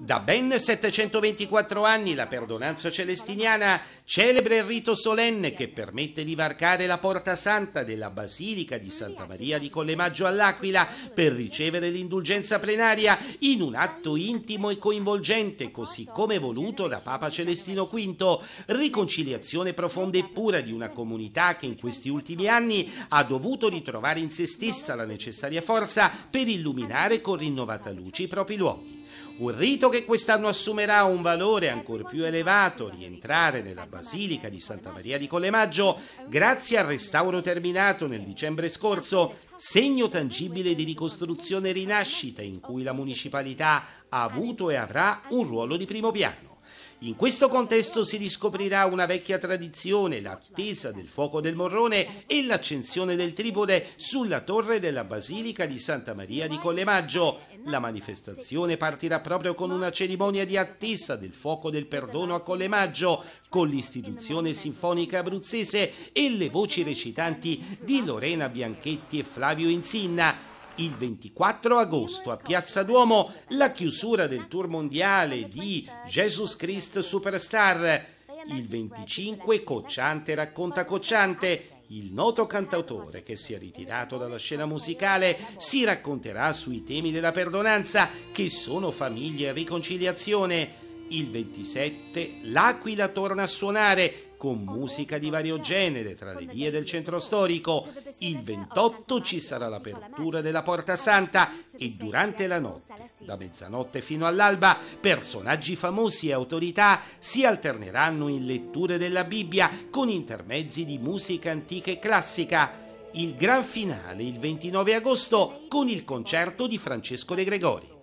Da ben 724 anni la perdonanza celestiniana celebra il rito solenne che permette di varcare la porta santa della Basilica di Santa Maria di Collemaggio all'Aquila per ricevere l'indulgenza plenaria in un atto intimo e coinvolgente, così come voluto da Papa Celestino V, riconciliazione profonda e pura di una comunità che in questi ultimi anni ha dovuto ritrovare in se stessa la necessaria forza per illuminare con rinnovata luce i propri luoghi. Un rito che quest'anno assumerà un valore ancora più elevato, rientrare nella Basilica di Santa Maria di Collemaggio, grazie al restauro terminato nel dicembre scorso, segno tangibile di ricostruzione e rinascita in cui la municipalità ha avuto e avrà un ruolo di primo piano. In questo contesto si riscoprirà una vecchia tradizione, l'attesa del fuoco del Morrone e l'accensione del tripode sulla torre della Basilica di Santa Maria di Collemaggio. La manifestazione partirà proprio con una cerimonia di attesa del fuoco del perdono a Collemaggio, con l'istituzione sinfonica abruzzese e le voci recitanti di Lorena Bianchetti e Flavio Insinna il 24 agosto a Piazza Duomo la chiusura del tour mondiale di Jesus Christ Superstar. Il 25 Cocciante racconta Cocciante. Il noto cantautore che si è ritirato dalla scena musicale si racconterà sui temi della perdonanza che sono famiglia e riconciliazione. Il 27 L'Aquila torna a suonare con musica di vario genere tra le vie del centro storico. Il 28 ci sarà l'apertura della Porta Santa e durante la notte, da mezzanotte fino all'alba, personaggi famosi e autorità si alterneranno in letture della Bibbia con intermezzi di musica antica e classica il gran finale il 29 agosto con il concerto di Francesco De Gregori.